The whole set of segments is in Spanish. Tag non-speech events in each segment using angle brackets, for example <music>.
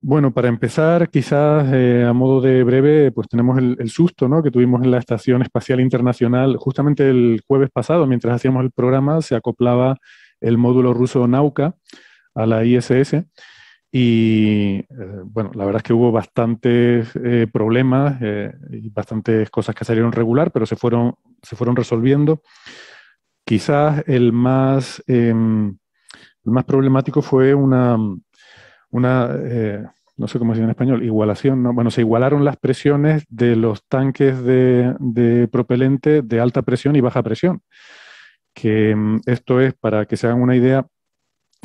Bueno, para empezar, quizás eh, a modo de breve, pues tenemos el, susto ¿no? que tuvimos en la Estación Espacial Internacional. Justamente el jueves pasado, mientras hacíamos el programa, se acoplaba el módulo ruso Nauka a la ISS. Y eh, bueno, la verdad es que hubo bastantes eh, problemas y bastantes cosas que salieron regular, pero se fueron, se fueron resolviendo. Quizás el más, em, el más problemático fue una una, eh, no sé cómo se en español, igualación, bueno, se igualaron las presiones de los tanques de, propelente de alta presión y baja presión. Que mm, esto es, para que se hagan una idea,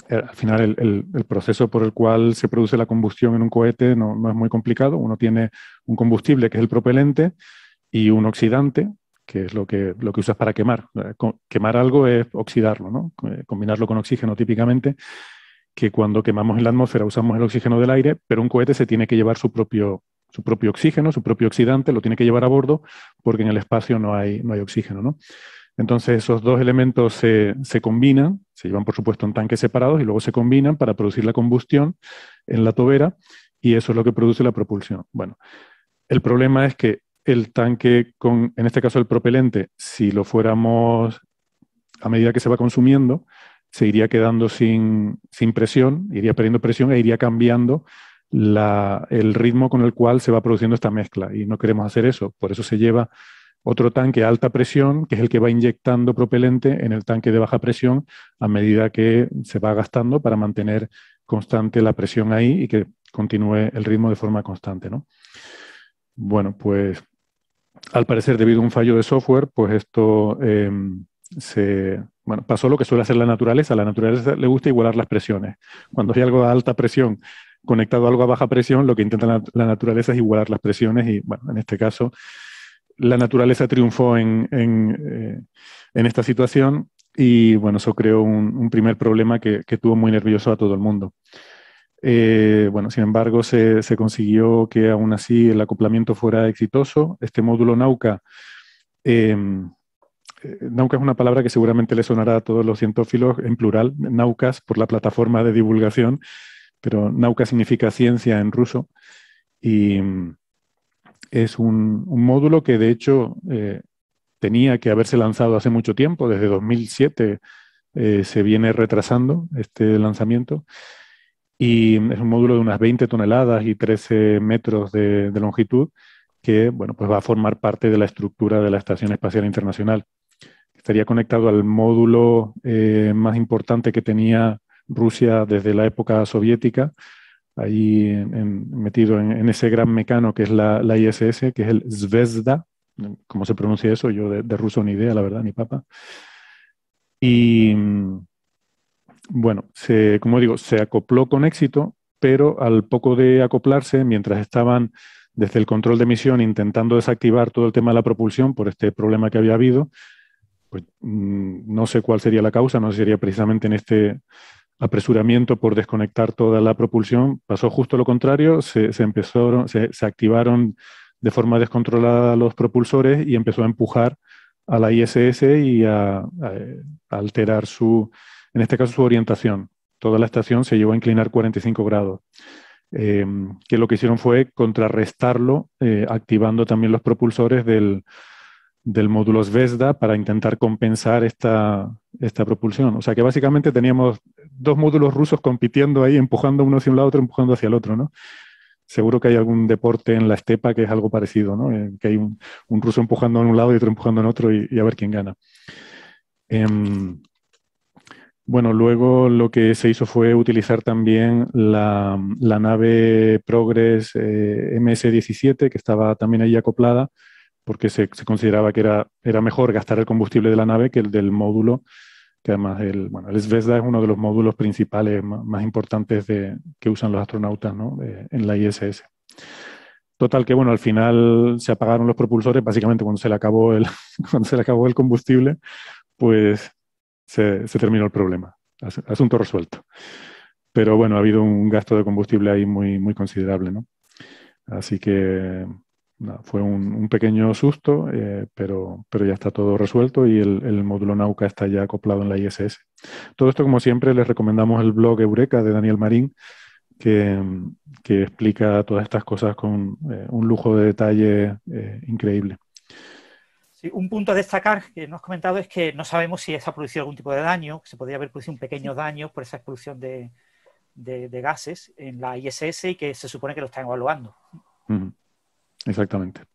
eh, al final el, proceso por el cual se produce la combustión en un cohete no, es muy complicado. Uno tiene un combustible que es el propelente y un oxidante, que es lo que, lo que usas para quemar. Eh, quemar algo es oxidarlo, ¿no? combinarlo con oxígeno típicamente que cuando quemamos en la atmósfera usamos el oxígeno del aire, pero un cohete se tiene que llevar su propio, su propio oxígeno, su propio oxidante, lo tiene que llevar a bordo porque en el espacio no hay, no hay oxígeno. ¿no? Entonces esos dos elementos se, se, combinan, se llevan por supuesto en tanques separados y luego se combinan para producir la combustión en la tobera y eso es lo que produce la propulsión. Bueno, el problema es que el tanque con, en este caso el propelente, si lo fuéramos a medida que se va consumiendo, se iría quedando sin, presión, iría perdiendo presión e iría cambiando el ritmo con el cual se va produciendo esta mezcla. Y no queremos hacer eso. Por eso se lleva otro tanque a alta presión, que es el que va inyectando propelente en el tanque de baja presión a medida que se va gastando para mantener constante la presión ahí y que continúe el ritmo de forma constante. ¿no? Bueno, pues al parecer debido a un fallo de software, pues esto eh, se, bueno, pasó lo que suele hacer la naturaleza. La naturaleza le gusta igualar las presiones. Cuando hay algo a alta presión conectado a algo a baja presión, lo que intenta la, naturaleza es igualar las presiones y, bueno, en este caso, la naturaleza triunfó en, eh, esta situación y, bueno, eso creó un, primer problema que, tuvo muy nervioso a todo el mundo. Eh, bueno, sin embargo, se, consiguió que aún así el acoplamiento fuera exitoso. Este módulo Nauca eh, Nauca es una palabra que seguramente le sonará a todos los cientófilos en plural, Naucas, por la plataforma de divulgación, pero Nauca significa ciencia en ruso y mm, es un, módulo que de hecho eh, tenía que haberse lanzado hace mucho tiempo, desde 2007 eh, se viene retrasando este lanzamiento y mm, es un módulo de unas 20 toneladas y 13 metros de, de longitud que bueno, pues va a formar parte de la estructura de la Estación Espacial Internacional estaría conectado al módulo eh, más importante que tenía Rusia desde la época soviética, ahí metido en, ese gran mecano que es la, ISS, que es el Zvezda, ¿cómo se pronuncia eso? Yo de, ruso ni idea, la verdad, ni papa. Y mm, bueno, como digo, se acopló con éxito, pero al poco de acoplarse, mientras estaban desde el control de misión intentando desactivar todo el tema de la propulsión por este problema que había habido, pues mm, no sé cuál sería la causa, no sería precisamente en este apresuramiento por desconectar toda la propulsión, pasó justo lo contrario, se, se se, activaron de forma descontrolada los propulsores y empezó a empujar a la ISS y a, alterar su, en este caso, su orientación. Toda la estación se llevó a inclinar 45 grados, em, que lo que hicieron fue contrarrestarlo, eh, activando también los propulsores del, del módulo Svezda para intentar compensar esta, propulsión. O sea que básicamente teníamos dos módulos rusos compitiendo ahí, empujando uno hacia un lado, otro empujando hacia el otro, Seguro que hay algún deporte en la estepa que es algo parecido, eh, que hay un, ruso empujando en un lado y otro empujando en otro y, a ver quién gana. Em, bueno, luego lo que se hizo fue utilizar también la, nave Progress eh, MS-17, que estaba también ahí acoplada, porque se, consideraba que era, era mejor gastar el combustible de la nave que el del módulo, que además el, bueno, el Svesda es uno de los módulos principales más, importantes de, que usan los astronautas ¿no? en la ISS. Total que bueno, al final se apagaron los propulsores, básicamente cuando se le acabó el, <laughs> cuando se le acabó el combustible, pues se, terminó el problema. asunto resuelto. Pero bueno, ha habido un gasto de combustible ahí muy, muy considerable, ¿no? Así que fue un, pequeño susto, eh, pero, pero ya está todo resuelto y el, módulo Nauca está ya acoplado en la ISS. Todo esto, como siempre, les recomendamos el blog Eureka de Daniel Marín, que, explica todas estas cosas con eh, un lujo de detalle eh, increíble. un punto a destacar que nos has comentado es que no sabemos si se ha producido algún tipo de daño, se podría haber producido un pequeño daño por esa expulsión de, gases en la ISS y que se supone que lo están evaluando. Exactamente.